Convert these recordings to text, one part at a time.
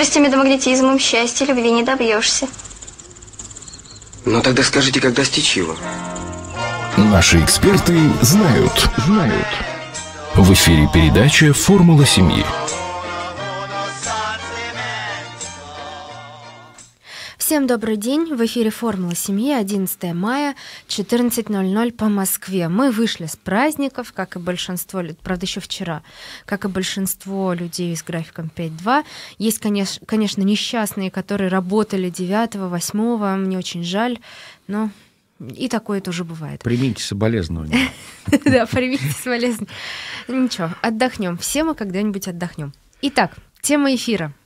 Хитростями да магнетизмом счастья, любви не добьешься. Ну тогда скажите, как достичь его? Наши эксперты знают, знают. В эфире передача «Формула семьи». Всем добрый день! В эфире «Формула семьи» 11 мая, 14.00 по Москве. Мы вышли с праздников, как и большинство, правда, еще вчера, как и большинство людей с графиком 5.2. Есть, конечно, конечно, несчастные, которые работали 9, 8, мне очень жаль, но и такое тоже бывает. Примите соболезнования. Да, примите соболезнования. Ничего, отдохнем. Все мы когда-нибудь отдохнем. Итак, тема эфира —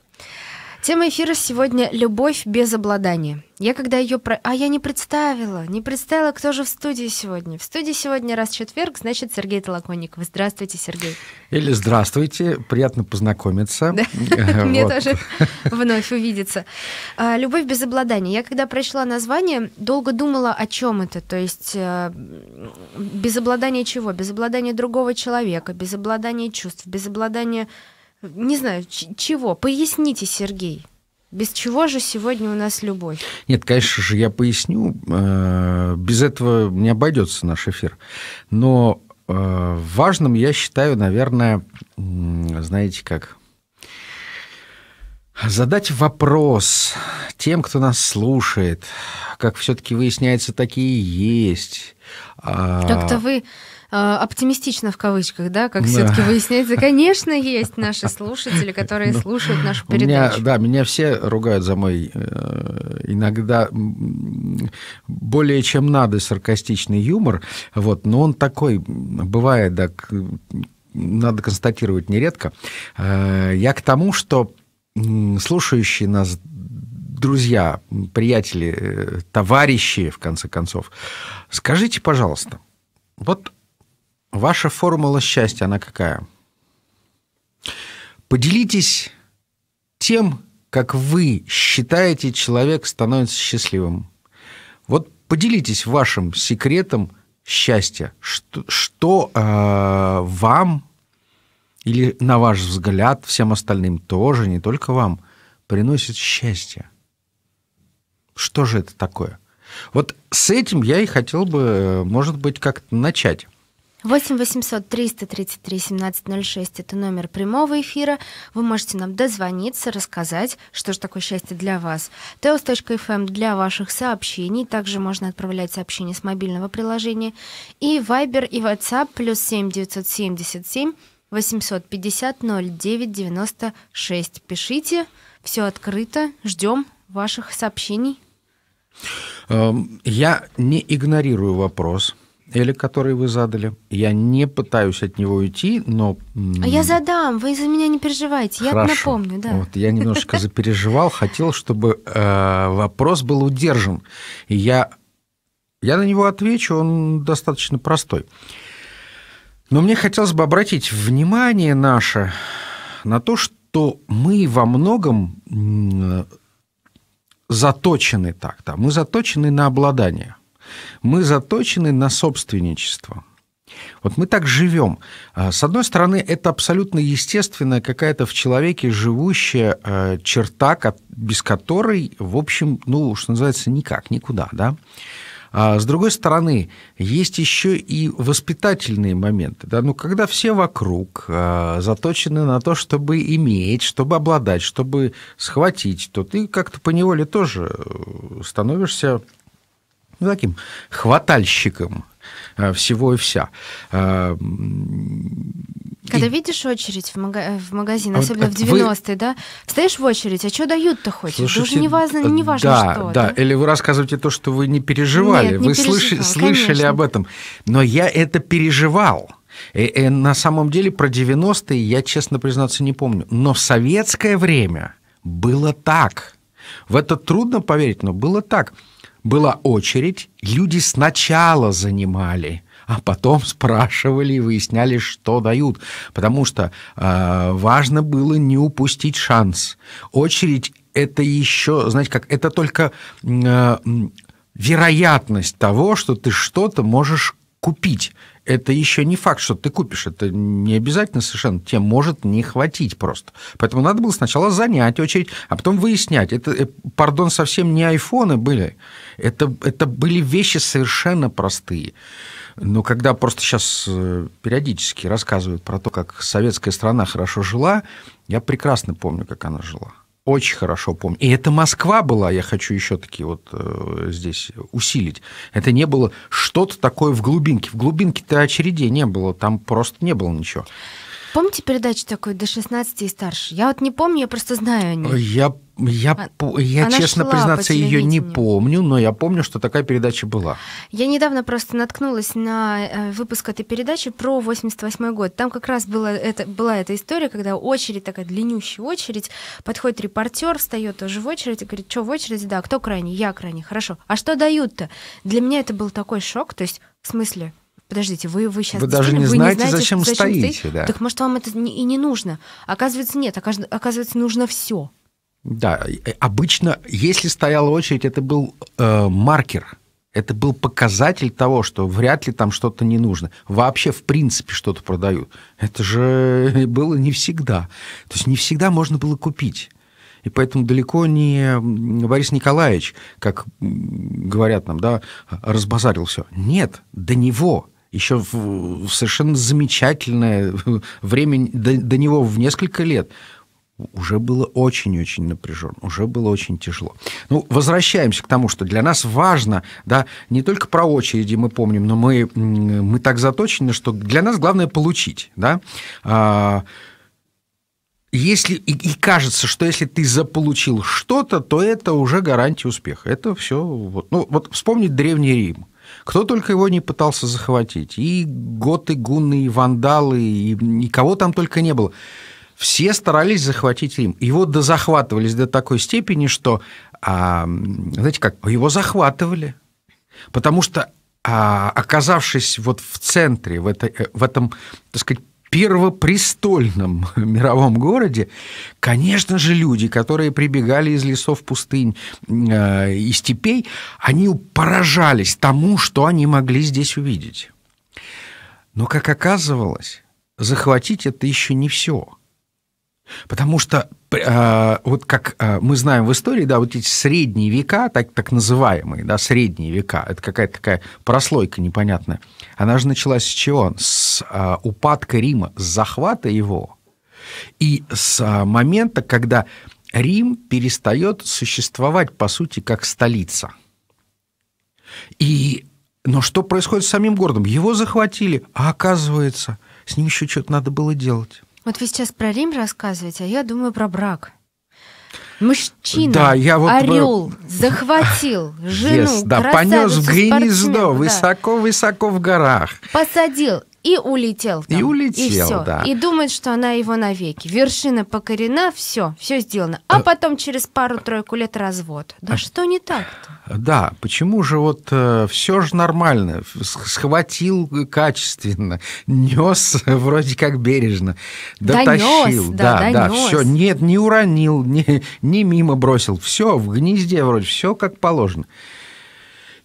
Тема эфира сегодня «Любовь без обладания». Я когда ее про... А я не представила, не представила, кто же в студии сегодня. В студии сегодня раз четверг, значит, Сергей Толоконников. Здравствуйте, Сергей. Или здравствуйте, приятно познакомиться. Э, Мне тоже вновь увидеться. А, «Любовь без обладания». Я когда прочла название, долго думала, о чем это. То есть э, без обладания чего? Без обладания другого человека, без обладания чувств, без обладания не знаю, чего. Поясните, Сергей. Без чего же сегодня у нас любовь? Нет, конечно же, я поясню. Э, без этого не обойдется наш эфир. Но э, важным я считаю, наверное, знаете как, задать вопрос тем, кто нас слушает, как все-таки выясняется, такие есть. Как-то а вы Э, оптимистично в кавычках, да, как да. все-таки выясняется. Конечно, есть наши слушатели, которые ну, слушают нашу передачу. Меня, да, меня все ругают за мой э, иногда более чем надо саркастичный юмор, вот, но он такой бывает, да, надо констатировать нередко. Э, я к тому, что слушающие нас друзья, приятели, товарищи, в конце концов, скажите, пожалуйста, вот Ваша формула счастья, она какая? Поделитесь тем, как вы считаете, человек становится счастливым. Вот поделитесь вашим секретом счастья. Что, что э, вам или, на ваш взгляд, всем остальным тоже, не только вам, приносит счастье? Что же это такое? Вот с этим я и хотел бы, э, может быть, как-то начать. 8 800 333 1706 – это номер прямого эфира. Вы можете нам дозвониться, рассказать, что же такое счастье для вас. teos.fm эм для ваших сообщений. Также можно отправлять сообщения с мобильного приложения. И Viber и WhatsApp плюс 7 977 850 09 96. Пишите, все открыто, ждем ваших сообщений. Эм, я не игнорирую вопрос – или который вы задали. Я не пытаюсь от него уйти, но... я задам, вы за меня не переживайте, Хорошо. я напомню. Да. Вот, я немножко запереживал, хотел, чтобы э, вопрос был удержан. И я, я на него отвечу, он достаточно простой. Но мне хотелось бы обратить внимание наше на то, что мы во многом заточены так-то. Мы заточены на обладание – мы заточены на собственничество. Вот мы так живем. А, с одной стороны, это абсолютно естественная какая-то в человеке живущая а, черта, без которой, в общем, ну, что называется, никак, никуда, да. А, с другой стороны, есть еще и воспитательные моменты. Да? Ну, когда все вокруг заточены на то, чтобы иметь, чтобы обладать, чтобы схватить, то ты как-то поневоле тоже э, становишься ну, таким хватальщиком э, всего и вся. Э, Когда и... видишь очередь в, мага... в магазин, а особенно в 90-е, а вы... да, Стоишь в очередь, а что дают-то хоть? Слушайте, да уже не важно, не э, важно да, что. Да, да, или вы рассказываете то, что вы не переживали, Нет, не вы слыш... слышали об этом. Но я это переживал. И, и на самом деле про 90-е я, честно признаться, не помню. Но в советское время было так. В это трудно поверить, но было так была очередь, люди сначала занимали, а потом спрашивали и выясняли, что дают, потому что э, важно было не упустить шанс. Очередь это еще, знаете как, это только э, вероятность того, что ты что-то можешь купить это еще не факт, что ты купишь. Это не обязательно совершенно. Тебе может не хватить просто. Поэтому надо было сначала занять очередь, а потом выяснять. Это, э, пардон, совсем не айфоны были. Это, это были вещи совершенно простые. Но когда просто сейчас э, периодически рассказывают про то, как советская страна хорошо жила, я прекрасно помню, как она жила. Очень хорошо помню. И это Москва была, я хочу еще таки вот э, здесь усилить. Это не было что-то такое в глубинке. В глубинке-то очередей не было, там просто не было ничего. Помните передачу такой «До 16 и старше»? Я вот не помню, я просто знаю о ней. Я я, а, я честно признаться, ее не помню, но я помню, что такая передача была. Я недавно просто наткнулась на э, выпуск этой передачи про 88 год. Там как раз была, это, была эта история, когда очередь, такая длиннющая очередь, подходит репортер, встает тоже в очередь и говорит, что в очереди, да, кто крайний? Я крайний, хорошо. А что дают-то? Для меня это был такой шок, то есть, в смысле, подождите, вы, вы сейчас... Вы даже не, вы знаете, не знаете, зачем, зачем стоите. стоите. Да. Так может, вам это и не нужно. Оказывается, нет. Оказывается, нужно все. Да, обычно, если стояла очередь, это был э, маркер, это был показатель того, что вряд ли там что-то не нужно. Вообще, в принципе, что-то продают. Это же было не всегда. То есть не всегда можно было купить. И поэтому далеко не Борис Николаевич, как говорят нам, да, разбазарил все. Нет, до него еще в совершенно замечательное время, до, до него в несколько лет, уже было очень-очень напряженно, уже было очень тяжело. Ну, возвращаемся к тому, что для нас важно, да, не только про очереди мы помним, но мы, мы так заточены, что для нас главное получить, да. А, если и, и кажется, что если ты заполучил что-то, то это уже гарантия успеха. Это все вот. Ну вот вспомнить древний Рим, кто только его не пытался захватить. И готы, гунны, и вандалы, и никого там только не было. Все старались захватить Рим. Его дозахватывались до такой степени, что, а, знаете как, его захватывали. Потому что, а, оказавшись вот в центре, в, это, э, в этом, так сказать, первопрестольном мировом городе, конечно же, люди, которые прибегали из лесов, пустынь э, и степей, они поражались тому, что они могли здесь увидеть. Но, как оказывалось, захватить это еще не все – Потому что а, вот как а, мы знаем в истории, да, вот эти средние века, так, так называемые, да, средние века, это какая-то такая прослойка непонятная. Она же началась с чего? С а, упадка Рима, с захвата его. И с момента, когда Рим перестает существовать, по сути, как столица. И, но что происходит с самим городом? Его захватили, а оказывается, с ним еще что-то надо было делать. Вот вы сейчас про Рим рассказываете, а я думаю про брак. Мужчина, да, я вот... орел, захватил жену, yes, да, понес в гнездо высоко-высоко да. в горах. Посадил, и улетел. Там, и улетел, и все. да. И думает, что она его навеки. Вершина покорена, все, все сделано. А, э, потом через пару-тройку лет развод. Да а что не так-то? Да, почему же вот э, все же нормально, схватил качественно, нес вроде как бережно, дотащил, донес, да, да, да, все, нет, не уронил, не, не мимо бросил, все в гнезде вроде, все как положено.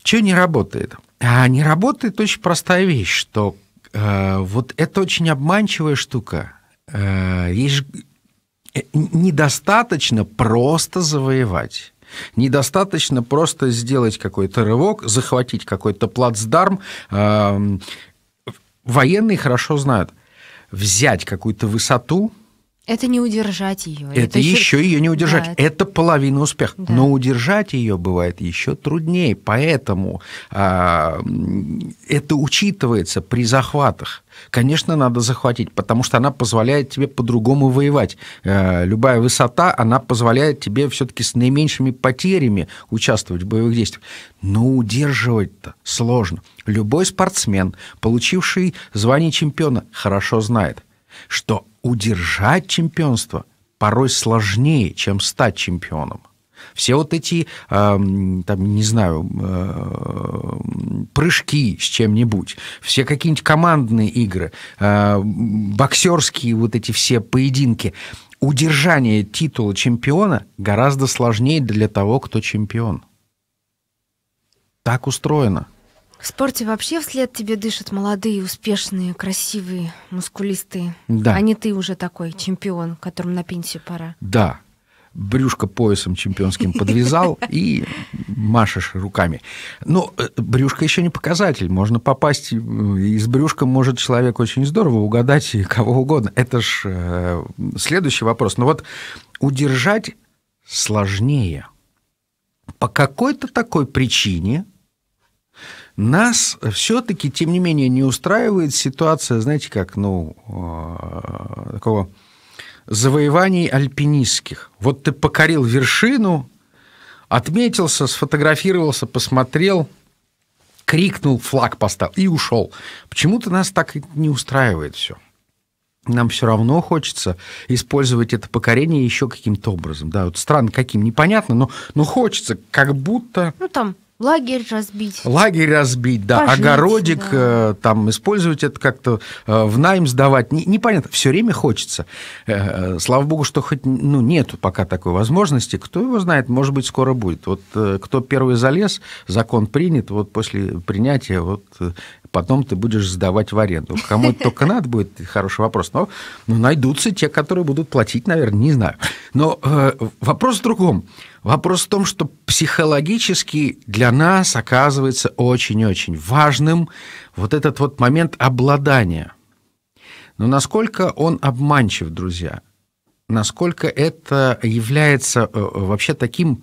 Что не работает? А не работает очень простая вещь, что Э, вот это очень обманчивая штука. Э, Есть же... Э, недостаточно просто завоевать. Недостаточно просто сделать какой-то рывок, захватить какой-то плацдарм. Эм, военные хорошо знают. Взять какую-то высоту – это не удержать ее. Это, это еще... ее не удержать. Да, это... это половина успеха. Да. Но удержать ее бывает еще труднее. Поэтому а, это учитывается при захватах. Конечно, надо захватить, потому что она позволяет тебе по-другому воевать. А, любая высота, она позволяет тебе все-таки с наименьшими потерями участвовать в боевых действиях. Но удерживать-то сложно. Любой спортсмен, получивший звание чемпиона, хорошо знает что удержать чемпионство порой сложнее, чем стать чемпионом. Все вот эти, эм, там, не знаю, эм, прыжки с чем-нибудь, все какие-нибудь командные игры, эм, боксерские вот эти все поединки. Удержание титула чемпиона гораздо сложнее для того, кто чемпион. Так устроено. В спорте вообще вслед тебе дышат молодые, успешные, красивые, мускулистые. Да. А не ты уже такой чемпион, которому на пенсию пора. Да. Брюшко поясом чемпионским подвязал и машешь руками. Но ну, э, брюшко еще не показатель. Можно попасть... Э, и с брюшком может человек очень здорово угадать кого угодно. Это ж э, следующий вопрос. Но ну вот удержать сложнее. По какой-то такой причине – нас все-таки, тем не менее, не устраивает ситуация, знаете, как, ну, э, такого завоеваний альпинистских. Вот ты покорил вершину, отметился, сфотографировался, посмотрел, крикнул, флаг поставил и ушел. Почему-то нас так не устраивает все. Нам все равно хочется использовать это покорение еще каким-то образом. Да, вот странно каким, непонятно, но, но хочется, как будто... Ну, там Лагерь разбить. Лагерь разбить, да. Пожить, Огородик да. Э, там использовать это как-то э, в найм сдавать. Не, непонятно. Все время хочется. Э, слава богу, что хоть ну, нет пока такой возможности. Кто его знает, может быть, скоро будет. Вот кто первый залез, закон принят, вот после принятия вот потом ты будешь сдавать в аренду. Кому это только надо будет, хороший вопрос. Но ну, найдутся те, которые будут платить, наверное, не знаю. Но э, вопрос в другом. Вопрос в том, что психологически для нас оказывается очень-очень важным вот этот вот момент обладания. Но насколько он обманчив, друзья? Насколько это является э, э, вообще таким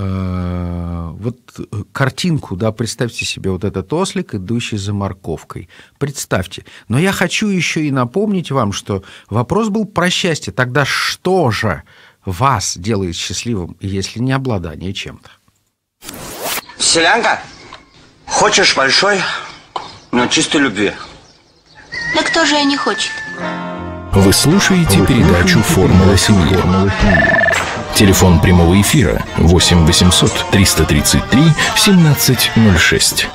Э, вот э, картинку, да, представьте себе вот этот ослик, идущий за морковкой. Представьте. Но я хочу еще и напомнить вам, что вопрос был про счастье. Тогда что же вас делает счастливым, если не обладание чем-то? Селянка, хочешь большой, но чистой любви. Да кто же ее не хочет? Вы слушаете передачу «Формула семьи». Телефон прямого эфира 8 800 333 1706.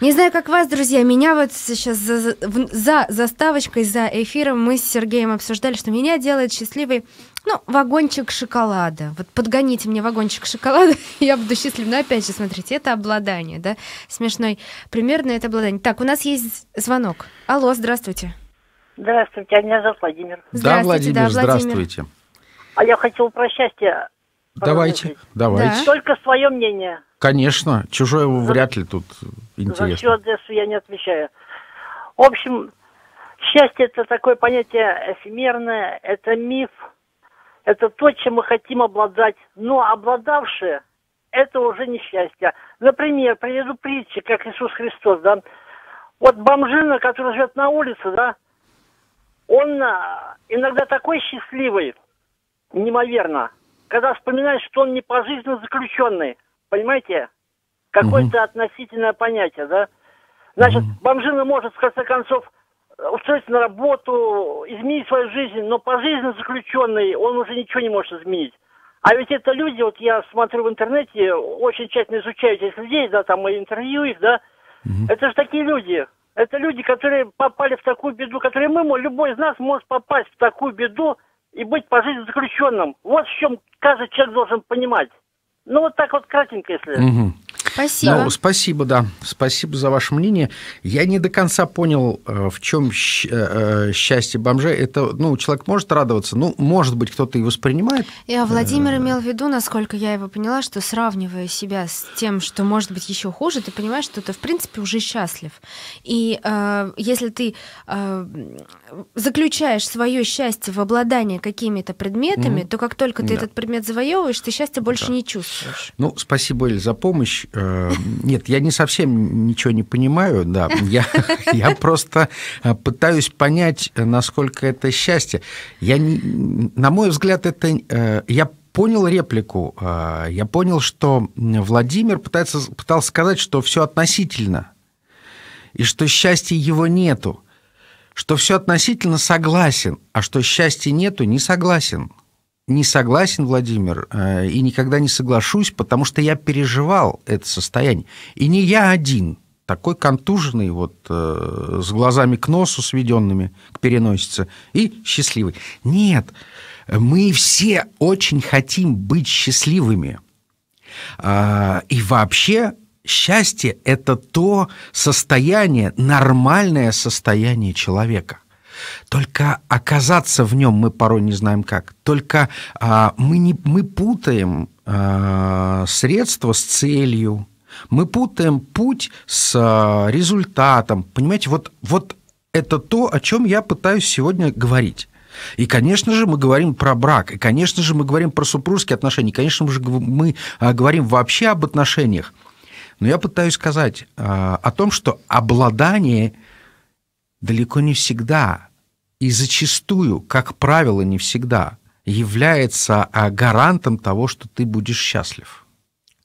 Не знаю, как вас, друзья, меня вот сейчас за, за заставочкой, за эфиром мы с Сергеем обсуждали, что меня делает счастливый, ну, вагончик шоколада. Вот подгоните мне вагончик шоколада, я буду счастлив. Но опять же, смотрите, это обладание, да, смешной примерно это обладание. Так, у нас есть звонок. Алло, здравствуйте. Здравствуйте, а меня зовут Владимир. Здравствуйте, да, Владимир, да, Владимир. здравствуйте. А я хотел про счастье. Давайте, выразить. давайте. Только свое мнение. Конечно, чужое за, вряд ли тут интересно. За всю Одессу я не отвечаю. В общем, счастье это такое понятие эфемерное, это миф, это то, чем мы хотим обладать. Но обладавшие это уже несчастье. Например, приведу притчи, как Иисус Христос, да. Вот бомжина, который живет на улице, да, он а, иногда такой счастливый – неимоверно. Когда вспоминаешь, что он не пожизненно заключенный, понимаете? Какое-то угу. относительное понятие, да? Значит, угу. бомжина может, в конце концов, устроиться на работу, изменить свою жизнь, но пожизненно заключенный, он уже ничего не может изменить. А ведь это люди, вот я смотрю в интернете, очень тщательно изучаю этих людей, да, там и интервью их, да. Угу. Это же такие люди. Это люди, которые попали в такую беду, которые мы, любой из нас может попасть в такую беду, и быть по жизни заключенным. Вот в чем каждый человек должен понимать. Ну, вот так вот кратенько, если. Угу. Спасибо. Ну, спасибо, да. Спасибо за ваше мнение. Я не до конца понял, э, в чем э, э, счастье бомжа. Это, ну, человек может радоваться, ну, может быть, кто-то и воспринимает. Я Владимир имел в виду, насколько я его поняла, что сравнивая себя с тем, что может быть еще хуже, ты понимаешь, что ты, в принципе, уже счастлив. И э, если ты э, заключаешь свое счастье в обладание какими-то предметами, mm-hmm. то как только ты да. этот предмет завоевываешь, ты счастья больше да. не чувствуешь. Ну, спасибо, Эль, за помощь. Э, нет, я не совсем ничего не понимаю, да. Я, я просто э, пытаюсь понять, насколько это счастье. Я не, на мой взгляд, это... Э, я понял реплику. Я понял, что Владимир пытается, пытался сказать, что все относительно. И что счастья его нету. Что все относительно согласен, а что счастья нету, не согласен не согласен, Владимир, э, и никогда не соглашусь, потому что я переживал это состояние. И не я один, такой контуженный, вот э, с глазами к носу сведенными, к переносице, и счастливый. Нет, мы все очень хотим быть счастливыми. А, и вообще счастье – это то состояние, нормальное состояние человека. Только оказаться в нем мы порой не знаем как. Только а, мы, не, мы путаем а, средства с целью. Мы путаем путь с а, результатом. Понимаете, вот, вот это то, о чем я пытаюсь сегодня говорить. И, конечно же, мы говорим про брак, и, конечно же, мы говорим про супружеские отношения, и, конечно же, мы а, говорим вообще об отношениях. Но я пытаюсь сказать а, о том, что обладание далеко не всегда и зачастую, как правило, не всегда является а, гарантом того, что ты будешь счастлив.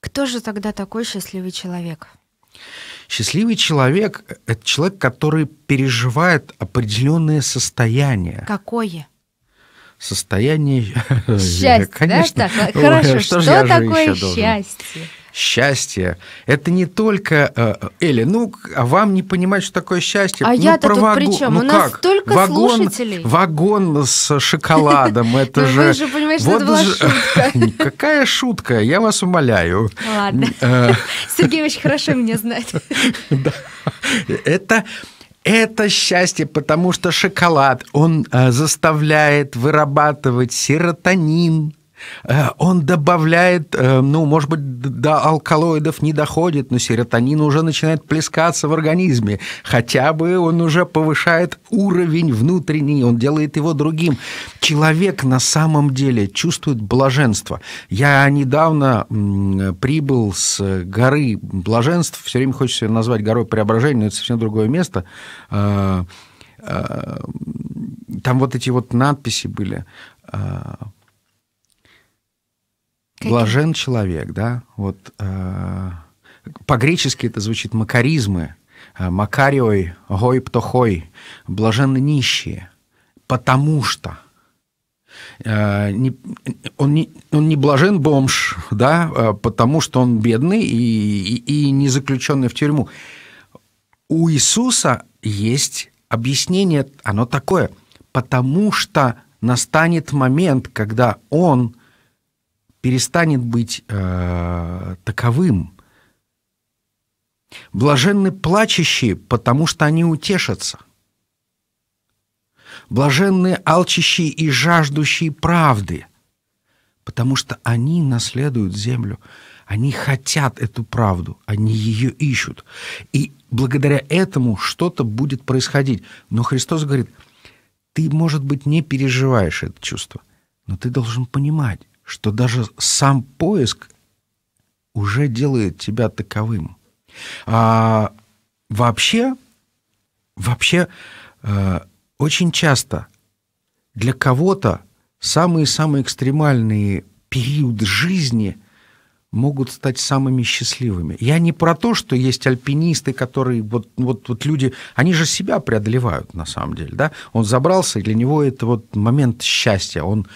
Кто же тогда такой счастливый человек? Счастливый человек ⁇ это человек, который переживает определенное состояние. Какое? Состояние счастья. Конечно. Да? Так, хорошо, что, что такое счастье? Должен? счастье – это не только э, Эли. Ну, а вам не понимать, что такое счастье? А ну, я-то тут вагон... при чем? Ну, У нас только вагон, слушателей. Вагон с шоколадом, это ну, же… Вы же понимаете, что это была шутка. Какая шутка? Я вас умоляю. Ладно. Э. Сергей очень хорошо меня знает. Это… Это счастье, потому что шоколад, он э, заставляет вырабатывать серотонин, Э, он добавляет, э, ну, может быть, до алкалоидов не доходит, но серотонин уже начинает плескаться в организме. Хотя бы он уже повышает уровень внутренний, он делает его другим. Человек на самом деле чувствует блаженство. Я недавно прибыл с горы блаженств, все время хочется назвать горой преображения, но это совсем другое место э, там вот эти вот надписи были Каким? Блажен человек, да, вот э, по-гречески это звучит макаризмы, э, макариой, гой птохой, блаженны нищие, потому что э, не, он, не, он не блажен бомж, да, э, потому что он бедный и, и, и не заключенный в тюрьму. У Иисуса есть объяснение, оно такое, потому что настанет момент, когда он перестанет быть э, таковым. Блаженны плачущие, потому что они утешатся. Блаженны алчащие и жаждущие правды, потому что они наследуют землю. Они хотят эту правду, они ее ищут. И благодаря этому что-то будет происходить. Но Христос говорит, ты, может быть, не переживаешь это чувство, но ты должен понимать, что даже сам поиск уже делает тебя таковым. А вообще, вообще э, очень часто для кого-то самые-самые экстремальные периоды жизни могут стать самыми счастливыми. Я не про то, что есть альпинисты, которые вот, вот, вот люди, они же себя преодолевают на самом деле, да? Он забрался, и для него это вот момент счастья, он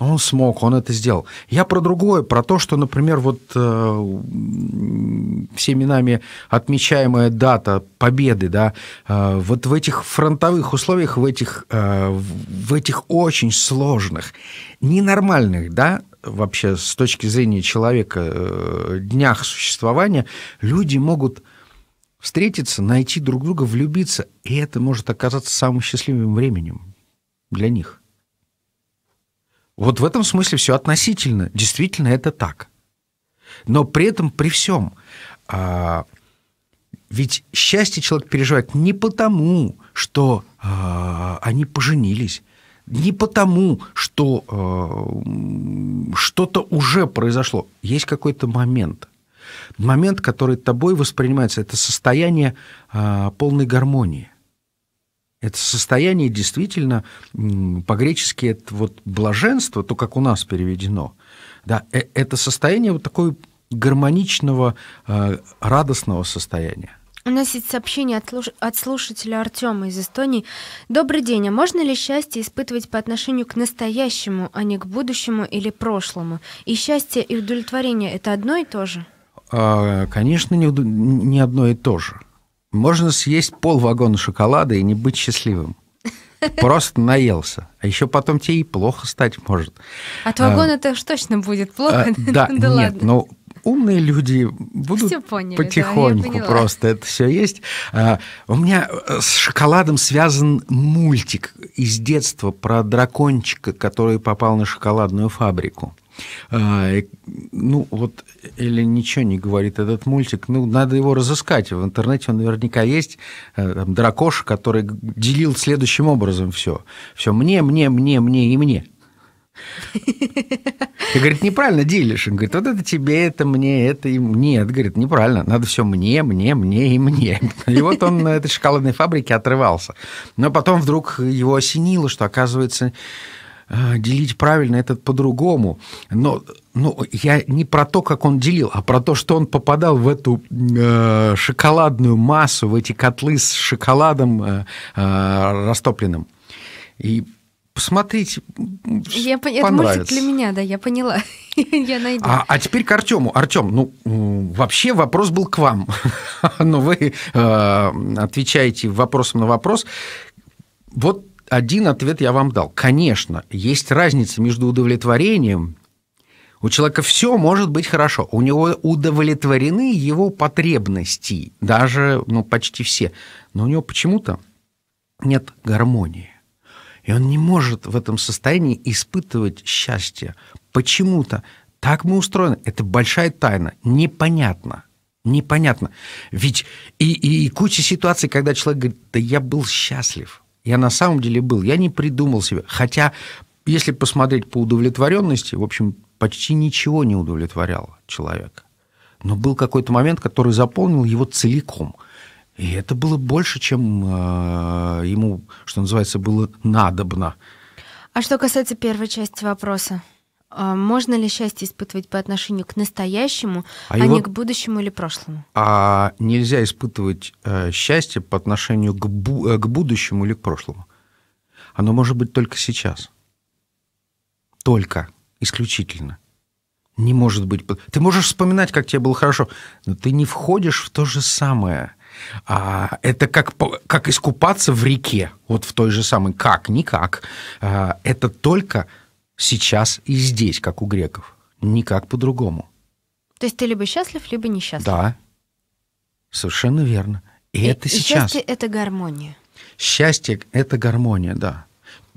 он смог, он это сделал. Я про другое, про то, что, например, вот э, всеми нами отмечаемая дата победы, да, э, вот в этих фронтовых условиях, в этих, э, в этих очень сложных, ненормальных, да, вообще с точки зрения человека э, днях существования, люди могут встретиться, найти друг друга, влюбиться, и это может оказаться самым счастливым временем для них. Вот в этом смысле все относительно. Действительно, это так. Но при этом, при всем, а, ведь счастье человек переживает не потому, что а, они поженились, не потому, что а, что-то уже произошло. Есть какой-то момент. Момент, который тобой воспринимается, это состояние а, полной гармонии. Это состояние действительно, по-гречески это вот блаженство, то, как у нас переведено, да, э, это состояние вот такой гармоничного, э, радостного состояния. У нас есть сообщение от, слушателя Артема из Эстонии. Добрый день, а можно ли счастье испытывать по отношению к настоящему, а не к будущему или прошлому? И счастье и удовлетворение это одно и то же? А, конечно, не одно и то же. Можно съесть пол вагона шоколада и не быть счастливым. Просто наелся. А еще потом тебе и плохо стать может. От вагона а, это уж точно будет плохо. А, да, нет, но умные люди будут потихоньку просто это все есть. А, у меня э, с шоколадом связан мультик из детства про дракончика, который попал на шоколадную фабрику. А, ну, вот или ничего не говорит этот мультик. Ну, надо его разыскать. В интернете он наверняка есть. Э, там, дракош, который делил следующим образом все. Все мне, мне, мне, мне и мне. и говорит, неправильно делишь. Он говорит, вот это тебе, это мне, это и мне. Это, говорит, неправильно, надо все мне, мне, мне и мне. И вот он на этой шоколадной фабрике отрывался. Но потом вдруг его осенило, что, оказывается, а, делить правильно, этот по-другому. Но ну, я не про то, как он делил, а про то, что он попадал в эту э, шоколадную массу, в эти котлы с шоколадом э, э, растопленным. И посмотрите, я, понравится. Это мультик для меня, да, я поняла. я найду. А, а теперь к Артему. Артем, ну, вообще вопрос был к вам. Но вы э, отвечаете вопросом на вопрос. Вот один ответ я вам дал. Конечно, есть разница между удовлетворением. У человека все может быть хорошо. У него удовлетворены его потребности, даже ну, почти все. Но у него почему-то нет гармонии. И он не может в этом состоянии испытывать счастье. Почему-то так мы устроены. Это большая тайна. Непонятно. Непонятно. Ведь и, и, и куча ситуаций, когда человек говорит, да я был счастлив. Я на самом деле был. Я не придумал себя. Хотя, если посмотреть по удовлетворенности, в общем, почти ничего не удовлетворял человека. Но был какой-то момент, который заполнил его целиком. И это было больше, чем э, ему, что называется, было надобно. А что касается первой части вопроса? А можно ли счастье испытывать по отношению к настоящему, а, а его... не к будущему или прошлому? А нельзя испытывать э, счастье по отношению к, бу... Э, к будущему или к прошлому. Оно может быть только сейчас. Только, исключительно. Не может быть. Ты можешь вспоминать, как тебе было хорошо, но ты не входишь в то же самое. А, это как, как искупаться в реке, вот в той же самой. Как? Никак. А, это только сейчас и здесь, как у греков. Никак по-другому. То есть ты либо счастлив, либо несчастлив. Да. Совершенно верно. И, и это и сейчас. Счастье — это гармония. Счастье — это гармония, да.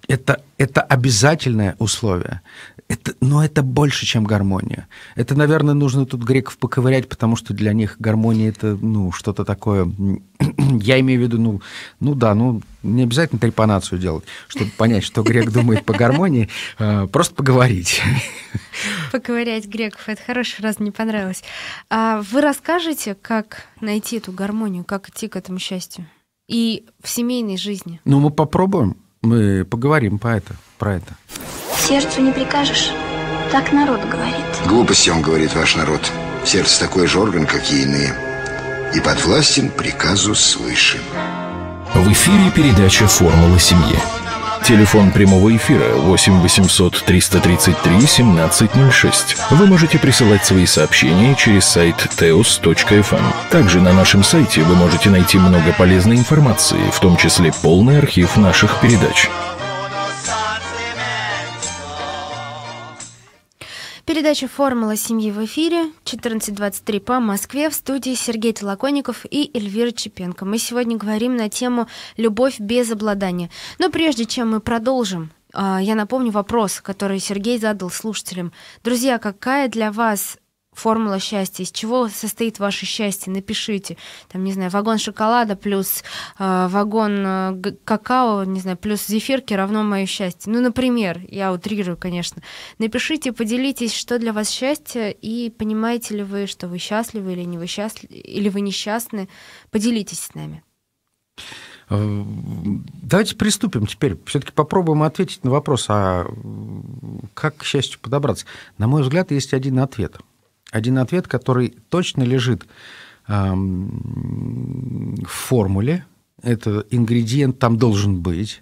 Это, это обязательное условие это, но это больше, чем гармония. Это, наверное, нужно тут греков поковырять, потому что для них гармония это, ну, что-то такое. Я имею в виду, ну, ну да, ну, не обязательно трепанацию делать, чтобы понять, что грек думает по гармонии, а, просто поговорить. Поковырять греков, это хороший раз, мне понравилось. А вы расскажете, как найти эту гармонию, как идти к этому счастью? И в семейной жизни? Ну, мы попробуем, мы поговорим по это, про это. Сердцу не прикажешь. Так народ говорит. Глупости он говорит, ваш народ. Сердце такой же орган, как и иные. И подвластен приказу свыше. В эфире передача «Формула семьи». Телефон прямого эфира 8 800 333 1706. Вы можете присылать свои сообщения через сайт teos.fm. Эм. Также на нашем сайте вы можете найти много полезной информации, в том числе полный архив наших передач. Передача «Формула семьи» в эфире 14.23 по Москве в студии Сергей Толоконников и Эльвира Чепенко. Мы сегодня говорим на тему «Любовь без обладания». Но прежде чем мы продолжим, а, я напомню вопрос, который Сергей задал слушателям. Друзья, какая для вас формула счастья, из чего состоит ваше счастье, напишите. Там, не знаю, вагон шоколада плюс э, вагон э, какао, не знаю, плюс зефирки равно мое счастье. Ну, например, я утрирую, конечно. Напишите, поделитесь, что для вас счастье, и понимаете ли вы, что вы счастливы или не вы счастливы, или вы несчастны. Поделитесь с нами. Э, давайте приступим теперь. Все-таки попробуем ответить на вопрос, а как к счастью подобраться. На мой взгляд, есть один ответ – один ответ, который точно лежит эм, в формуле, это ингредиент там должен быть,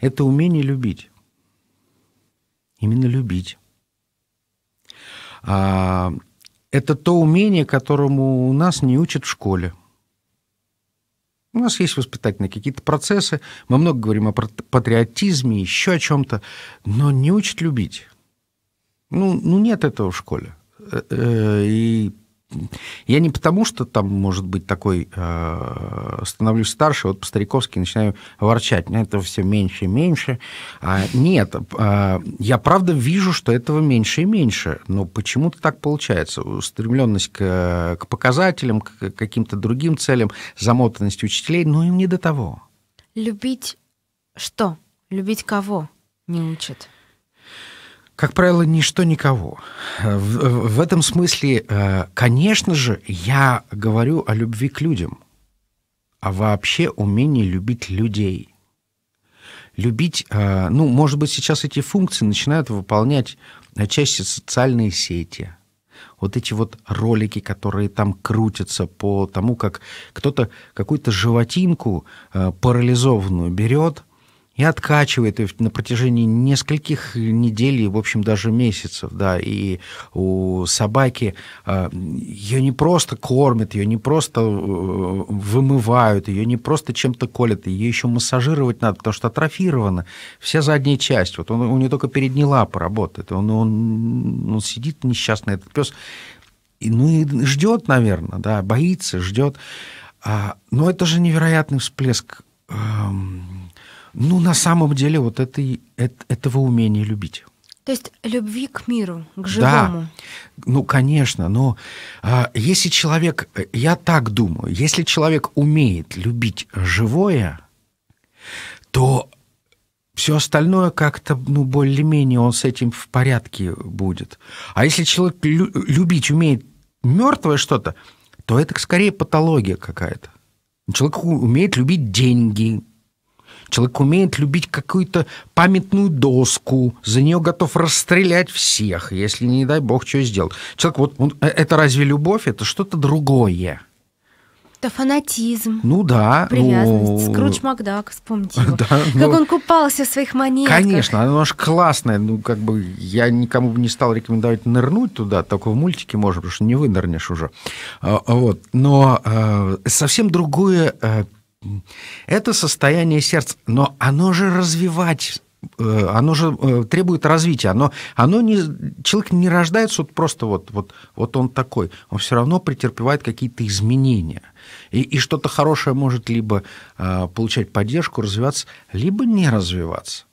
это умение любить. Именно любить. А, это то умение, которому у нас не учат в школе. У нас есть воспитательные какие-то процессы, мы много говорим о патриотизме, еще о чем-то, но не учат любить. Ну, ну нет этого в школе. Э, и я не потому, что там может быть такой, э, становлюсь старше, вот по-стариковски начинаю ворчать, мне «Ну, этого все меньше и меньше. А, нет, э, я правда вижу, что этого меньше и меньше, но почему-то так получается. Устремленность к, к показателям, к каким-то другим целям, замотанность учителей, ну им не до того. Любить что? Любить кого не учат? Как правило, ничто никого. В, в этом смысле, э, конечно же, я говорю о любви к людям, а вообще умении любить людей. Любить, э, ну, может быть, сейчас эти функции начинают выполнять э, чаще социальные сети. Вот эти вот ролики, которые там крутятся по тому, как кто-то какую-то животинку парализованную берет, и откачивает и на протяжении нескольких недель и, в общем, даже месяцев, да, и у собаки э, ее не просто кормят, ее не просто э, вымывают, ее не просто чем-то колят, ее еще массажировать надо, потому что атрофирована вся задняя часть, вот он, у нее только передняя лапа работает, он, он, он сидит несчастный этот пес, и, ну и ждет, наверное, да, боится, ждет, а, но это же невероятный всплеск эм, ну, на самом деле, вот это, это, этого умения любить. То есть любви к миру, к живому. Да, ну, конечно, но э, если человек, я так думаю, если человек умеет любить живое, то все остальное как-то, ну, более-менее он с этим в порядке будет. А если человек лю- любить умеет мертвое что-то, то это скорее патология какая-то. Человек умеет любить деньги, Человек умеет любить какую-то памятную доску, за нее готов расстрелять всех, если, не дай бог, что сделал. Человек, вот он, э, это разве любовь? Это что-то другое. Это фанатизм. Ну да. Привязанность. Ну... Скрудж Макдак, вспомните его. Да, ну. как ну... он купался в своих монетах. Конечно, оно аж классное. Ну, как бы я никому бы не стал рекомендовать нырнуть туда, только в мультике можно, потому что не вынырнешь уже. А, вот. Но э, совсем другое э, это состояние сердца, но оно же развивать э, оно же э, требует развития. Оно, оно не, человек не рождается вот просто вот, вот, вот он такой. Он все равно претерпевает какие-то изменения. И, и что-то хорошее может либо э, получать поддержку, развиваться, либо не развиваться.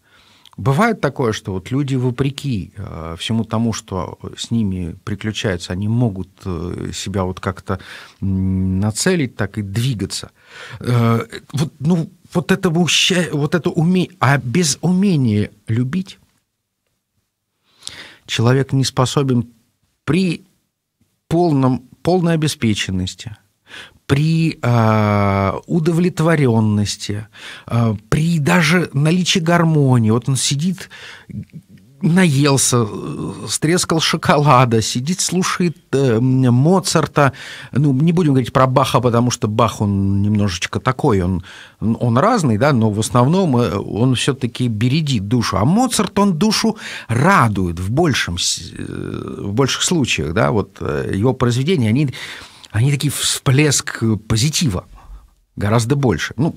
Бывает такое, что вот люди, вопреки всему тому, что с ними приключается, они могут себя вот как-то нацелить так и двигаться – Э, вот, ну, вот это, вот это умение, а без умения любить человек не способен при полном, полной обеспеченности, при э, удовлетворенности, э, при даже наличии гармонии. Вот он сидит наелся, э, стрескал шоколада, сидит, слушает э, Моцарта. Ну, не будем говорить про Баха, потому что Бах, он немножечко такой, он, он разный, да, но в основном э, он все-таки бередит душу. А Моцарт, он душу радует в, большем, э, в больших случаях, да, вот его произведения, они, они такие всплеск позитива гораздо больше. Ну,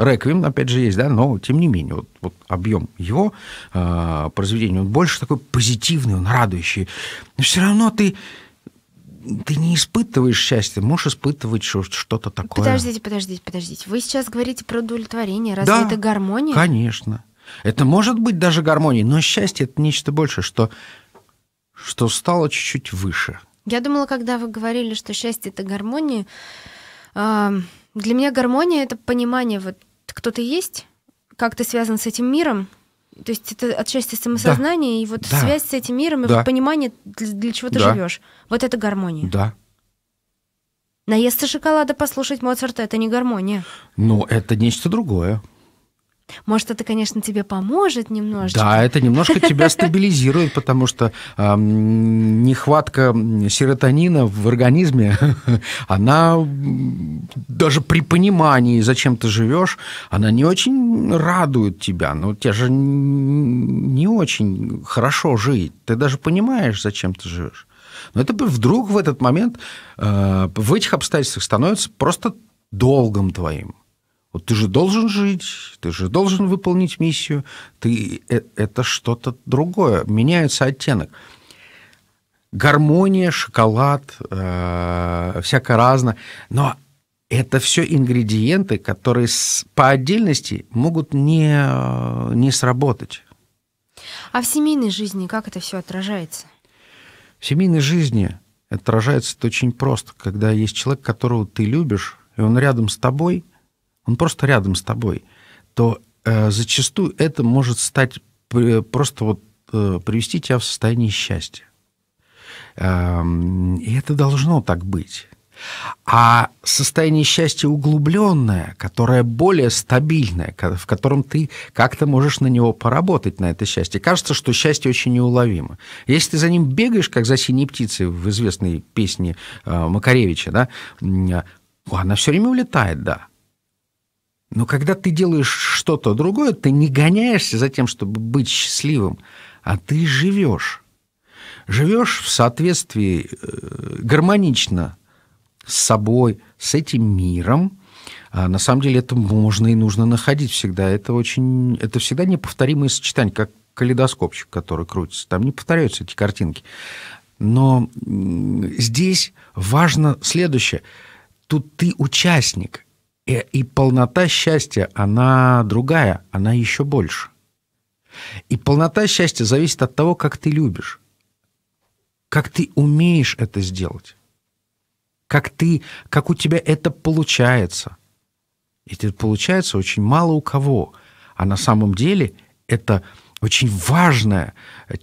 Реквием, опять же, есть, да, но тем не менее, вот, вот объем его э, произведения, он больше такой позитивный, он радующий. Но все равно ты, ты не испытываешь счастье, можешь испытывать что-то такое. Подождите, подождите, подождите. Вы сейчас говорите про удовлетворение. Разве да, это гармония? Конечно. Это может быть даже гармония, но счастье это нечто большее, что, что стало чуть-чуть выше. Я думала, когда вы говорили, что счастье это гармония, а, для меня гармония это понимание вот кто то есть, как ты связан с этим миром, то есть это отчасти самосознание да. и вот да. связь с этим миром, и да. понимание, для, для чего ты да. живешь. Вот это гармония. Да. Наесться шоколада, послушать Моцарта, это не гармония. Ну, это нечто другое. Может, это, конечно, тебе поможет немножечко. Да, это немножко тебя стабилизирует, потому что э, нехватка серотонина в организме, она даже при понимании, зачем ты живешь, она не очень радует тебя. Но тебе же не очень хорошо жить. Ты даже понимаешь, зачем ты живешь. Но это вдруг в этот момент, э, в этих обстоятельствах становится просто долгом твоим. Вот ты же должен жить, ты же должен выполнить миссию, ты, э, это что-то другое, меняется оттенок. Гармония, шоколад, э, всякое разное, но это все ингредиенты, которые с, по отдельности могут не, не сработать. А в семейной жизни как это все отражается? В семейной жизни отражается это очень просто, когда есть человек, которого ты любишь, и он рядом с тобой – он просто рядом с тобой, то э, зачастую это может стать э, просто вот э, привести тебя в состояние счастья. Э, и это должно так быть. А состояние счастья углубленное, которое более стабильное, в котором ты как-то можешь на него поработать, на это счастье. Кажется, что счастье очень неуловимо. Если ты за ним бегаешь, как за синей птицей в известной песне э, Макаревича, да, а, она все время улетает, да. Но когда ты делаешь что-то другое, ты не гоняешься за тем, чтобы быть счастливым, а ты живешь. Живешь в соответствии э, гармонично с собой, с этим миром. А на самом деле это можно и нужно находить всегда. Это, очень, это всегда неповторимое сочетание, как калейдоскопчик, который крутится. Там не повторяются эти картинки. Но здесь важно следующее. Тут ты участник – и, и полнота счастья, она другая, она еще больше. И полнота счастья зависит от того, как ты любишь, как ты умеешь это сделать, как, ты, как у тебя это получается. И это получается очень мало у кого. А на самом деле это очень важная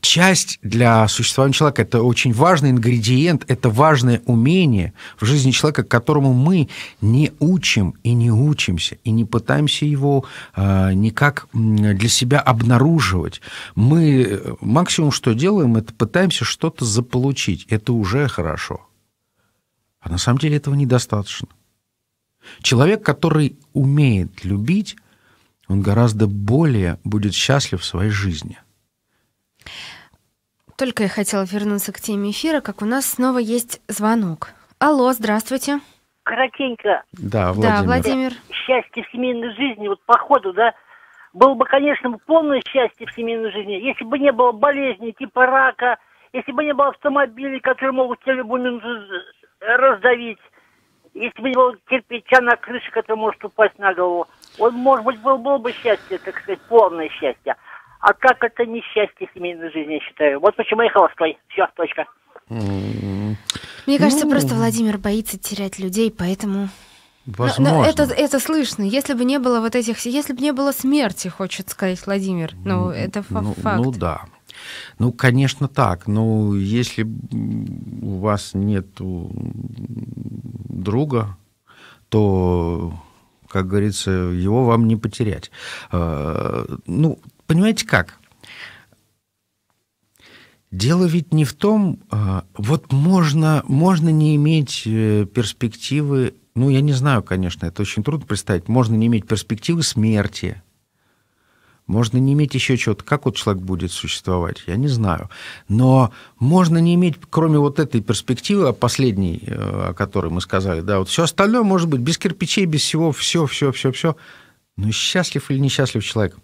часть для существования человека. Это очень важный ингредиент, это важное умение в жизни человека, которому мы не учим и не учимся, и не пытаемся его э, никак для себя обнаруживать. Мы э, максимум, что делаем, это пытаемся что-то заполучить. Это уже хорошо. А на самом деле этого недостаточно. Человек, который умеет любить, он гораздо более будет счастлив в своей жизни. Только я хотела вернуться к теме эфира, как у нас снова есть звонок. Алло, здравствуйте. Коротенько. Да, Владимир. Да, Владимир. Счастье в семейной жизни, вот по ходу, да, было бы, конечно, полное счастье в семейной жизни, если бы не было болезней типа рака, если бы не было автомобилей, которые могут тебя любую минуту раздавить, если бы его кирпича на крыше, который может упасть на голову, он, может быть, был, был бы счастье, так сказать, полное счастье. А как это несчастье семейной жизни, я считаю. Вот почему я холостой. Все, точка. Мне кажется, ну... просто Владимир боится терять людей, поэтому Возможно. Но, но это, это слышно. Если бы не было вот этих... Если бы не было смерти, хочет сказать Владимир. Ну, ну это факт. Ну, ну да. Ну, конечно, так. Но ну, если у вас нет друга, то, как говорится, его вам не потерять. А, ну, понимаете как? Дело ведь не в том, а, вот можно, можно не иметь э, перспективы, ну, я не знаю, конечно, это очень трудно представить, можно не иметь перспективы смерти, можно не иметь еще чего-то. Как вот человек будет существовать, я не знаю. Но можно не иметь, кроме вот этой перспективы, а последней, э, о которой мы сказали, да, вот все остальное может быть без кирпичей, без всего, все, все, все, все. Но счастлив или несчастлив человек,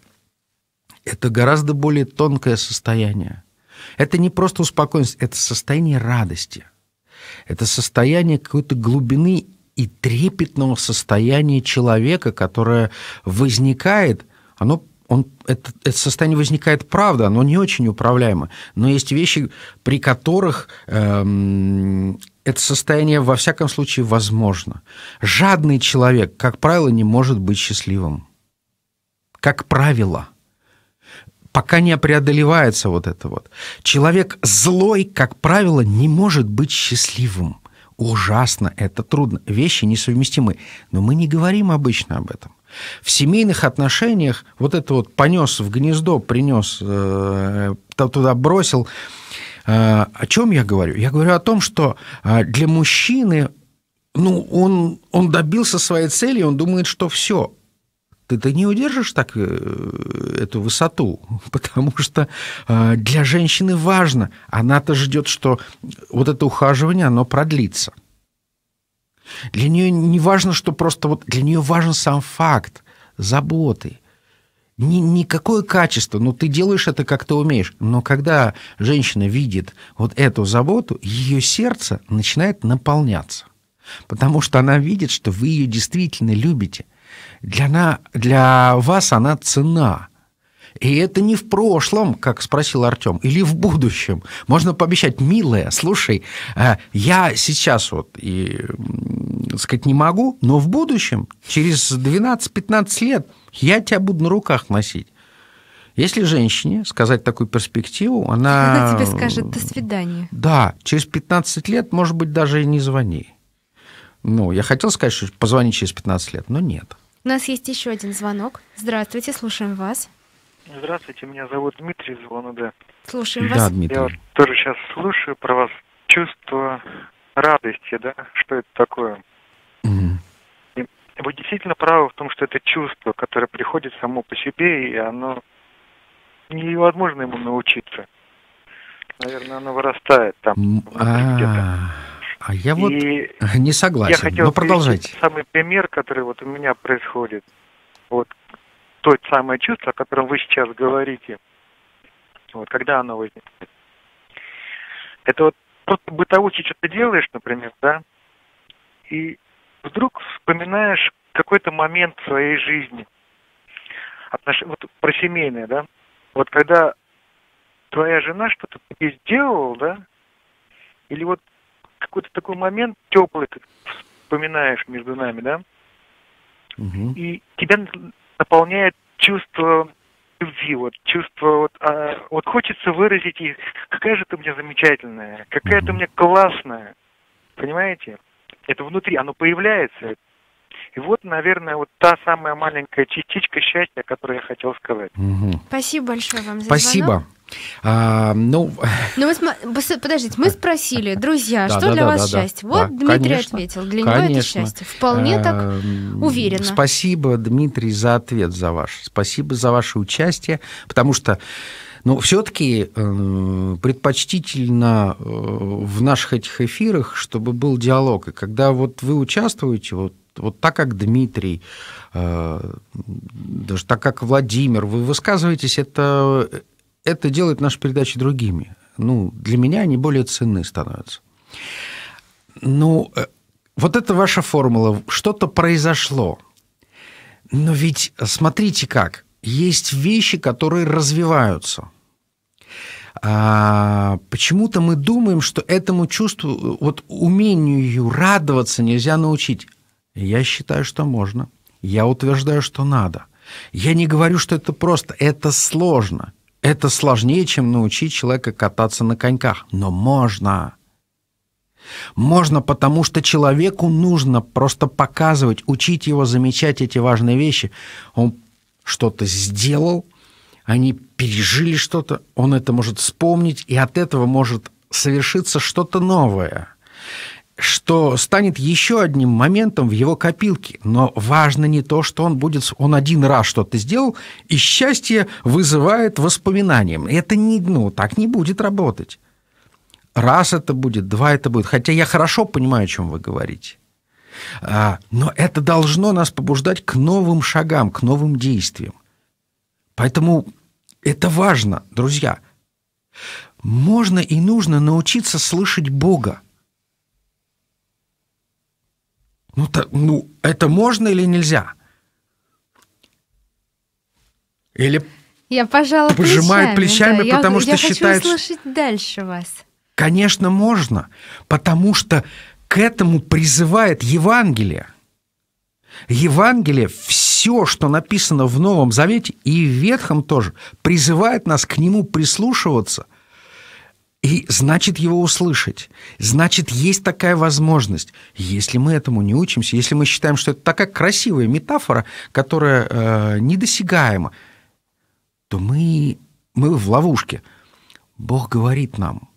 это гораздо более тонкое состояние. Это не просто успокоенность, это состояние радости. Это состояние какой-то глубины и трепетного состояния человека, которое возникает, оно он, это, это состояние возникает, правда, оно не очень управляемо, но есть вещи, при которых эм, это состояние во всяком случае возможно. Жадный человек, как правило, не может быть счастливым. Как правило. Пока не преодолевается вот это вот. Человек злой, как правило, не может быть счастливым. Ужасно, это трудно. Вещи несовместимы. Но мы не говорим обычно об этом. В семейных отношениях вот это вот понес в гнездо, принес, э, туда бросил. Э, о чем я говорю? Я говорю о том, что э, для мужчины, ну, он, он добился своей цели, он думает, что все, ты, ты не удержишь так эту высоту, потому что для женщины важно, она-то ждет, что вот это ухаживание, оно продлится. Для нее не важно, что просто вот для нее важен сам факт заботы. Ни, никакое качество, но ну, ты делаешь это, как ты умеешь. Но когда женщина видит вот эту заботу, ее сердце начинает наполняться. Потому что она видит, что вы ее действительно любите. Для, она, для вас она цена – и это не в прошлом, как спросил Артем, или в будущем. Можно пообещать, милая, слушай, э, я сейчас вот, и, сказать, не могу, но в будущем, через 12-15 лет, я тебя буду на руках носить. Если женщине сказать такую перспективу, она... Она тебе скажет «до свидания». Да, через 15 лет, может быть, даже и не звони. Ну, я хотел сказать, что позвони через 15 лет, но нет. У нас есть еще один звонок. Здравствуйте, слушаем вас. Здравствуйте, меня зовут Дмитрий Звонуда. Слушаем да, Дмитрий. Я вот тоже сейчас слушаю про вас чувство радости, да, что это такое. Mm. И вы действительно правы в том, что это чувство, которое приходит само по себе, и оно невозможно ему научиться. Наверное, оно вырастает там. А, а я вот не согласен. но ну, продолжайте. Самый пример, который вот у меня происходит. Вот то самое чувство, о котором вы сейчас говорите, вот, когда оно возникает, Это вот просто бытовухи что-то делаешь, например, да, и вдруг вспоминаешь какой-то момент своей жизни, отнош... вот про семейное, да, вот когда твоя жена что-то тебе сделала, да, или вот какой-то такой момент теплый ты вспоминаешь между нами, да, угу. и тебя наполняет чувство любви, вот чувство, вот, а, вот хочется выразить их, какая же ты у меня замечательная, какая ты у меня классная, понимаете? Это внутри, оно появляется. И вот, наверное, вот та самая маленькая частичка счастья, которую я хотел сказать. Угу. Спасибо большое вам за Спасибо. Звонок. А, ну, Но ну, мы, подождите, мы спросили, друзья, да, что да, для да, вас да, счастье? Да, вот да, Дмитрий конечно, ответил, для него конечно. это счастье. Вполне э, так уверенно. Спасибо, Дмитрий, за ответ за ваш. Спасибо за ваше участие, потому что но ну, все-таки э, предпочтительно э, в наших этих эфирах, чтобы был диалог. И когда вот вы участвуете, вот вот так как Дмитрий, э, даже так как Владимир, вы высказываетесь, это, это делает наши передачи другими. Ну, для меня они более ценны становятся. Ну, э, вот это ваша формула. Что-то произошло. Но ведь смотрите как. Есть вещи, которые развиваются. А, почему-то мы думаем, что этому чувству, вот умению радоваться нельзя научить. Я считаю, что можно. Я утверждаю, что надо. Я не говорю, что это просто, это сложно. Это сложнее, чем научить человека кататься на коньках, но можно. Можно, потому что человеку нужно просто показывать, учить его замечать эти важные вещи. Он что-то сделал, они пережили что-то, он это может вспомнить, и от этого может совершиться что-то новое что станет еще одним моментом в его копилке. Но важно не то, что он будет, он один раз что-то сделал, и счастье вызывает воспоминанием. Это не, ну, так не будет работать. Раз это будет, два это будет. Хотя я хорошо понимаю, о чем вы говорите. А, но это должно нас побуждать к новым шагам, к новым действиям. Поэтому это важно, друзья. Можно и нужно научиться слышать Бога. Ну, то, ну это можно или нельзя? Или я пожала пожимает плечами, плечами да, потому я, что я считает... Хочу услышать дальше вас. Конечно, можно, потому что к этому призывает Евангелие. Евангелие, все, что написано в Новом Завете и в Ветхом тоже, призывает нас к нему прислушиваться и значит его услышать. Значит, есть такая возможность. Если мы этому не учимся, если мы считаем, что это такая красивая метафора, которая э, недосягаема, то мы, мы в ловушке. Бог говорит нам,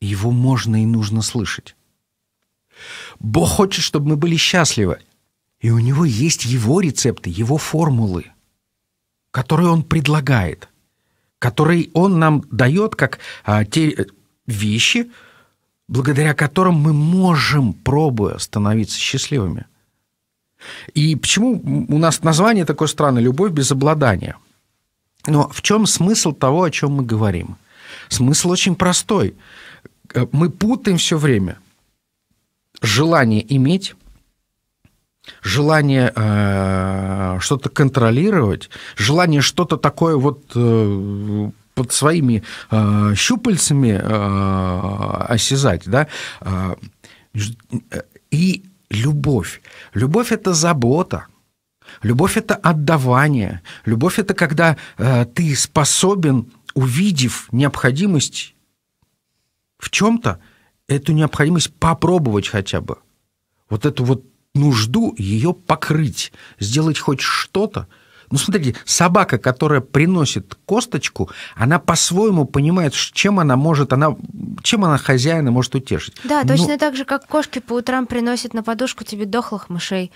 его можно и нужно слышать. Бог хочет, чтобы мы были счастливы. И у него есть его рецепты, его формулы, которые он предлагает – который он нам дает как а, те э, вещи, благодаря которым мы можем, пробуя, становиться счастливыми. И почему у нас название такое странное «Любовь без обладания»? Но в чем смысл того, о чем мы говорим? Смысл очень простой. Э, мы путаем все время желание иметь желание э, что-то контролировать, желание что-то такое вот э, под своими э, щупальцами э, осязать, да, э, и любовь. Любовь – это забота, любовь – это отдавание, любовь – это когда э, ты способен, увидев необходимость в чем-то, эту необходимость попробовать хотя бы. Вот эту вот нужду ее покрыть, сделать хоть что-то. Ну, смотрите, собака, которая приносит косточку, она по-своему понимает, чем она может, она, чем она хозяина может утешить. Да, точно ну, так же, как кошки по утрам приносят на подушку тебе дохлых мышей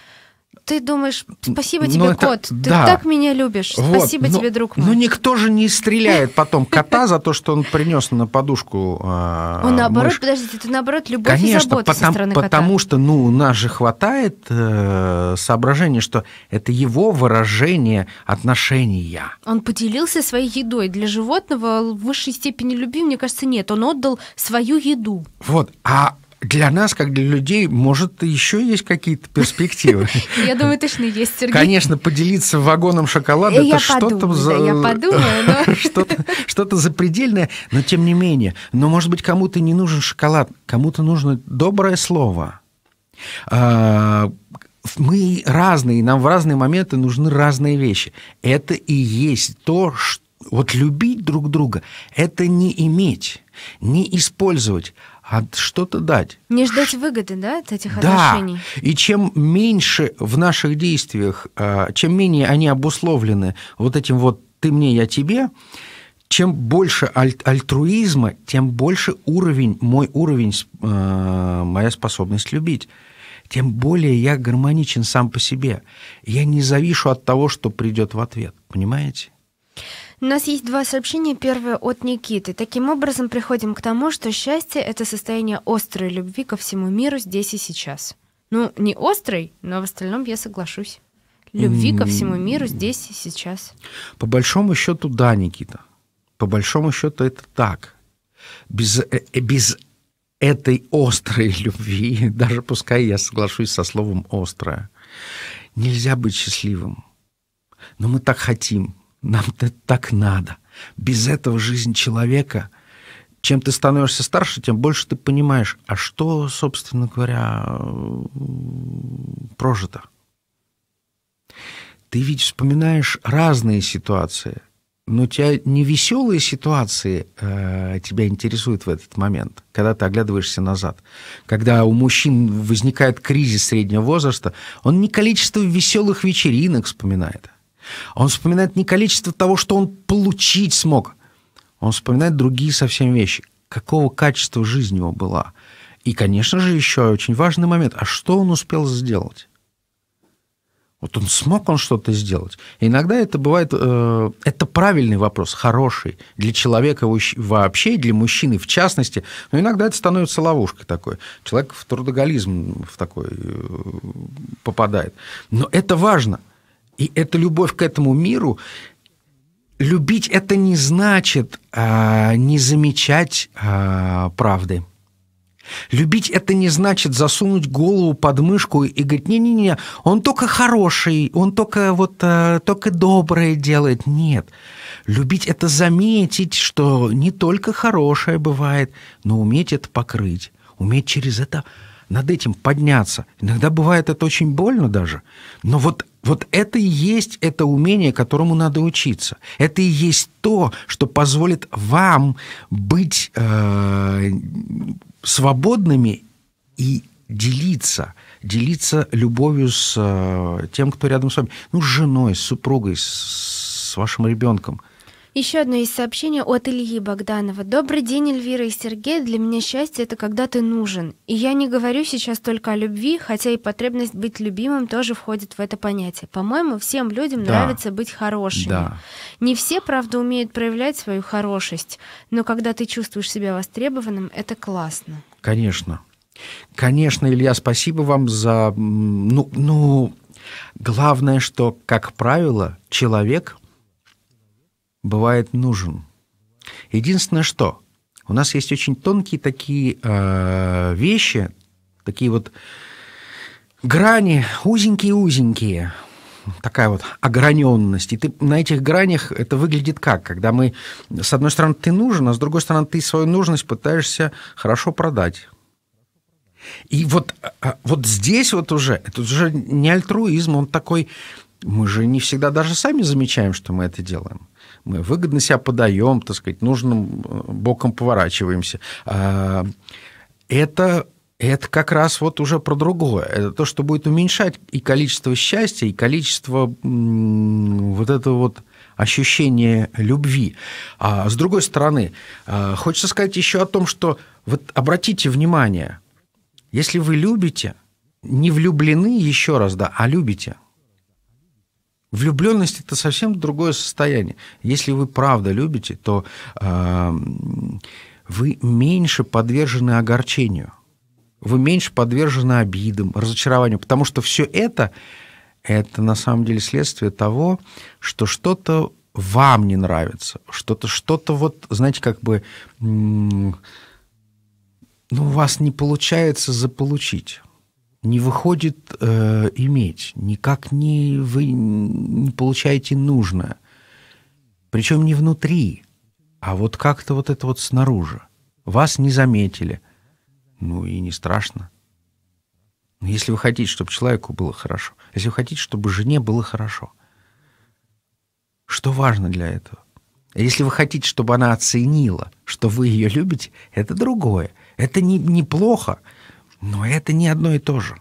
ты думаешь, спасибо ну, тебе, ну, это, кот, ты да. так меня любишь, вот, спасибо но, ну, тебе, друг мой. Но ну, никто же не стреляет потом кота за то, что он принес на подушку а, Он наоборот, подождите, это наоборот любовь и забота со стороны кота. потому что, ну, у нас же хватает э, соображения, что это его выражение отношения. Он поделился своей едой. Для животного в высшей степени любви, мне кажется, нет. Он отдал свою еду. Вот, а для нас, как для людей, может, еще есть какие-то перспективы. Я думаю, точно есть, Сергей. Конечно, поделиться вагоном шоколада, это что-то за... Я подумаю, Что-то запредельное, но тем не менее. Но, может быть, кому-то не нужен шоколад, кому-то нужно доброе слово. А, мы разные, нам в разные моменты нужны разные вещи. Это и есть то, что... Вот любить друг друга – это не иметь, не использовать, а что-то дать. Не ждать выгоды, да, от этих да. отношений? И чем меньше в наших действиях, а, чем менее они обусловлены вот этим вот «ты мне, я тебе», чем больше аль- альтруизма, тем больше уровень, мой уровень, а, моя способность любить тем более я гармоничен сам по себе. Я не завишу от того, что придет в ответ. Понимаете? У нас есть два сообщения. Первое от Никиты. Таким образом, приходим к тому, что счастье — это состояние острой любви ко всему миру здесь и сейчас. Ну, не острой, но в остальном я соглашусь. Любви ко всему миру здесь и сейчас. По большому счету, да, Никита. По большому счету, это так. Без, э, э, без этой острой любви, даже пускай я соглашусь со словом «острая», нельзя быть счастливым. Но мы так хотим. Нам это так надо. Без этого жизнь человека... Чем ты становишься старше, тем больше ты понимаешь, а что, собственно говоря, э, прожито. Ты ведь вспоминаешь разные ситуации, но тебя не веселые ситуации э, тебя интересуют в этот момент, когда ты оглядываешься назад. Когда у мужчин возникает кризис среднего возраста, он не количество веселых вечеринок вспоминает, а он вспоминает не количество того, что он получить смог. Он вспоминает другие совсем вещи. Какого качества жизнь его была. И, конечно же, еще очень важный момент. А что он успел сделать? Вот он смог он что-то сделать. И иногда это бывает, э, это правильный вопрос, хороший для человека вообще, для мужчины в частности. Но иногда это становится ловушкой такой. Человек в трудоголизм в такой э, попадает. Но это важно – и эта любовь к этому миру, любить это не значит а, не замечать а, правды. Любить это не значит засунуть голову под мышку и говорить, не-не-не, он только хороший, он только вот а, только доброе делает. Нет. Любить это заметить, что не только хорошее бывает, но уметь это покрыть, уметь через это над этим подняться. Иногда бывает это очень больно даже. Но вот вот это и есть это умение, которому надо учиться. Это и есть то, что позволит вам быть э, свободными и делиться, делиться любовью с э, тем, кто рядом с вами, ну, с женой, с супругой, с, с вашим ребенком. Еще одно из сообщений от Ильи Богданова. Добрый день, Эльвира и Сергей. Для меня счастье — это когда ты нужен. И я не говорю сейчас только о любви, хотя и потребность быть любимым тоже входит в это понятие. По-моему, всем людям да. нравится быть хорошими. Да. Не все, правда, умеют проявлять свою хорошесть, но когда ты чувствуешь себя востребованным, это классно. Конечно. Конечно, Илья, спасибо вам за... Ну, ну, главное, что, как правило, человек — бывает нужен. Единственное, что у нас есть очень тонкие такие э, вещи, такие вот грани, узенькие-узенькие, такая вот ограненность. И ты на этих гранях это выглядит как? Когда мы, с одной стороны, ты нужен, а с другой стороны, ты свою нужность пытаешься хорошо продать. И вот, а, вот здесь вот уже, это уже не альтруизм, он такой, мы же не всегда даже сами замечаем, что мы это делаем мы выгодно себя подаем, так сказать, нужным э, боком поворачиваемся. А, это это как раз вот уже про другое. Это то, что будет уменьшать и количество счастья, и количество вот этого вот ощущения любви. А с другой стороны, э, хочется сказать еще о том, что вот обратите внимание, если вы любите, не влюблены еще раз, да, а любите – Влюбленность это совсем другое состояние. Если вы правда любите, то э, вы меньше подвержены огорчению, вы меньше подвержены обидам, разочарованию, потому что все это это на самом деле следствие того, что что-то вам не нравится, что-то что-то вот, знаете, как бы ну, у вас не получается заполучить не выходит э, иметь, никак не вы не получаете нужное. Причем не внутри, а вот как-то вот это вот снаружи. Вас не заметили. Ну и не страшно. Ну, если вы хотите, чтобы человеку было хорошо, если вы хотите, чтобы жене было хорошо, что важно для этого? Если вы хотите, чтобы она оценила, что вы ее любите, это другое. Это Не, не плохо. Но это не одно и то же.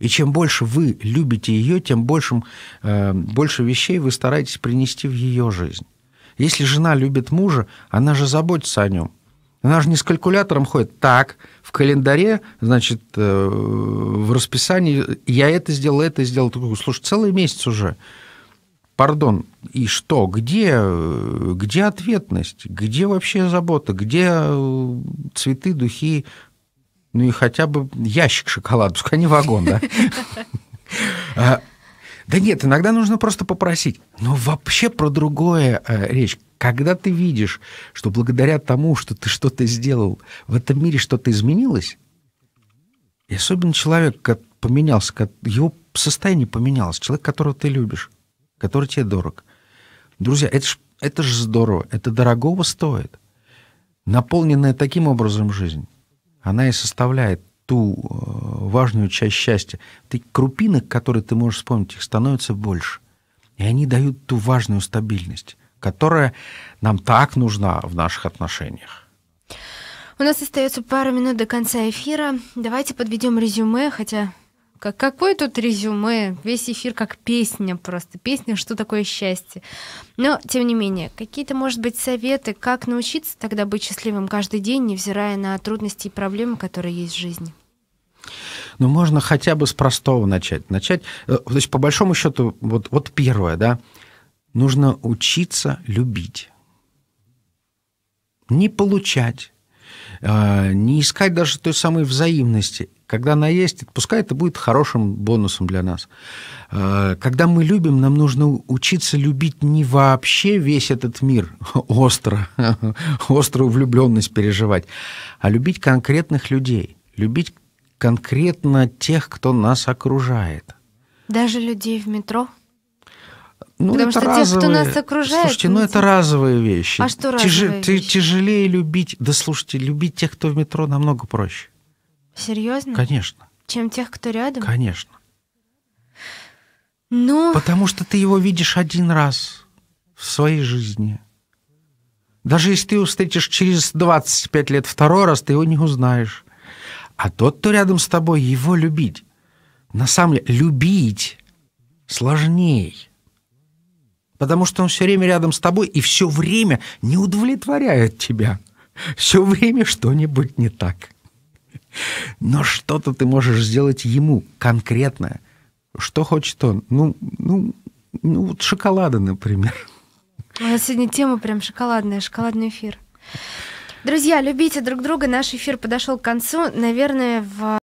И чем больше вы любите ее, тем большим, э, больше вещей вы стараетесь принести в ее жизнь. Если жена любит мужа, она же заботится о нем. Она же не с калькулятором ходит. Так, в календаре, значит, э, в расписании я это сделал, это сделал. Слушай, целый месяц уже. Пардон, и что? Где, э, где ответность? Где вообще забота? Где э, цветы, духи, ну и хотя бы ящик шоколада, пускай не вагон, да? А, да нет, иногда нужно просто попросить. Но вообще про другое э, речь. Когда ты видишь, что благодаря тому, что ты что-то сделал, в этом мире что-то изменилось, и особенно человек поменялся, его состояние поменялось, человек, которого ты любишь, который тебе дорог. Друзья, это же это ж здорово, это дорогого стоит. Наполненная таким образом жизнь она и составляет ту э, важную часть счастья. Ты, крупинок, которые ты можешь вспомнить, их становится больше. И они дают ту важную стабильность, которая нам так нужна в наших отношениях. У нас остается пара минут до конца эфира. Давайте подведем резюме, хотя как, какое тут резюме? Весь эфир как песня просто. Песня «Что такое счастье?». Но, тем не менее, какие-то, может быть, советы, как научиться тогда быть счастливым каждый день, невзирая на трудности и проблемы, которые есть в жизни? Ну, можно хотя бы с простого начать. Начать, э, то есть, по большому счету, вот, вот первое, да, нужно учиться любить. Не получать, э, не искать даже той самой взаимности – когда она есть, пускай это будет хорошим бонусом для нас. А, когда мы любим, нам нужно учиться любить не вообще весь этот мир остро, острую влюбленность переживать, а любить конкретных людей, любить конкретно тех, кто нас окружает. Даже людей в метро? Ну, Потому это что разовые... те, кто нас окружает... Слушайте, ну, ну это типа, разовые вещи. А что разовые Тяж... вещи? Тяжелее любить... Да слушайте, любить тех, кто в метро, намного проще. Серьезно? Конечно. Чем тех, кто рядом? Конечно. Но... Ну. Потому что ты его видишь один раз в своей жизни. Даже если ты его встретишь через 25 лет второй раз, ты его не узнаешь. А тот, кто рядом с тобой, его любить. На самом деле, любить сложнее. Потому что он все время рядом с тобой и все время не удовлетворяет тебя. Все время что-нибудь не так. Но что-то ты можешь сделать ему конкретно. Что хочет он? Ну, ну, ну вот шоколада, например. У нас сегодня тема прям шоколадная, шоколадный эфир. Друзья, любите друг друга. Наш эфир подошел к концу. Наверное, в